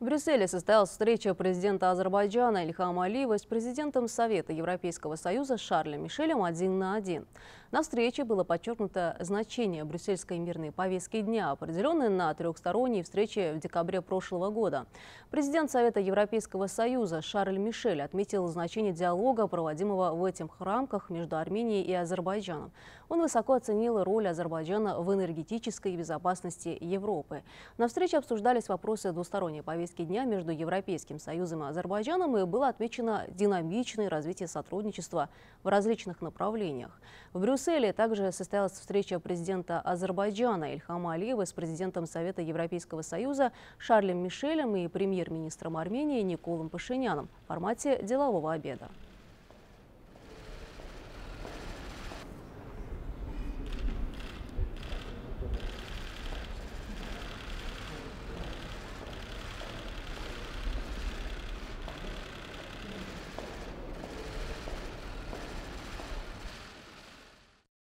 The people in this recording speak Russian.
В Брюсселе состоялась встреча президента Азербайджана Ильхама Алиева с президентом Совета Европейского Союза Шарлем Мишелем один на один. На встрече было подчеркнуто значение брюссельской мирной повестки дня, определенной на трехсторонней встрече в декабре прошлого года. Президент Совета Европейского Союза Шарль Мишель отметил значение диалога, проводимого в этих рамках между Арменией и Азербайджаном. Он высоко оценил роль Азербайджана в энергетической безопасности Европы. На встрече обсуждались вопросы двусторонней повестки повестке дня между Европейским Союзом и Азербайджаном и было отмечено динамичное развитие сотрудничества в различных направлениях. В Брюсселе также состоялась встреча президента Азербайджана Ильхама Алиева с президентом Совета Европейского Союза Шарлем Мишелем и премьер-министром Армении Николом Пашиняном в формате делового обеда.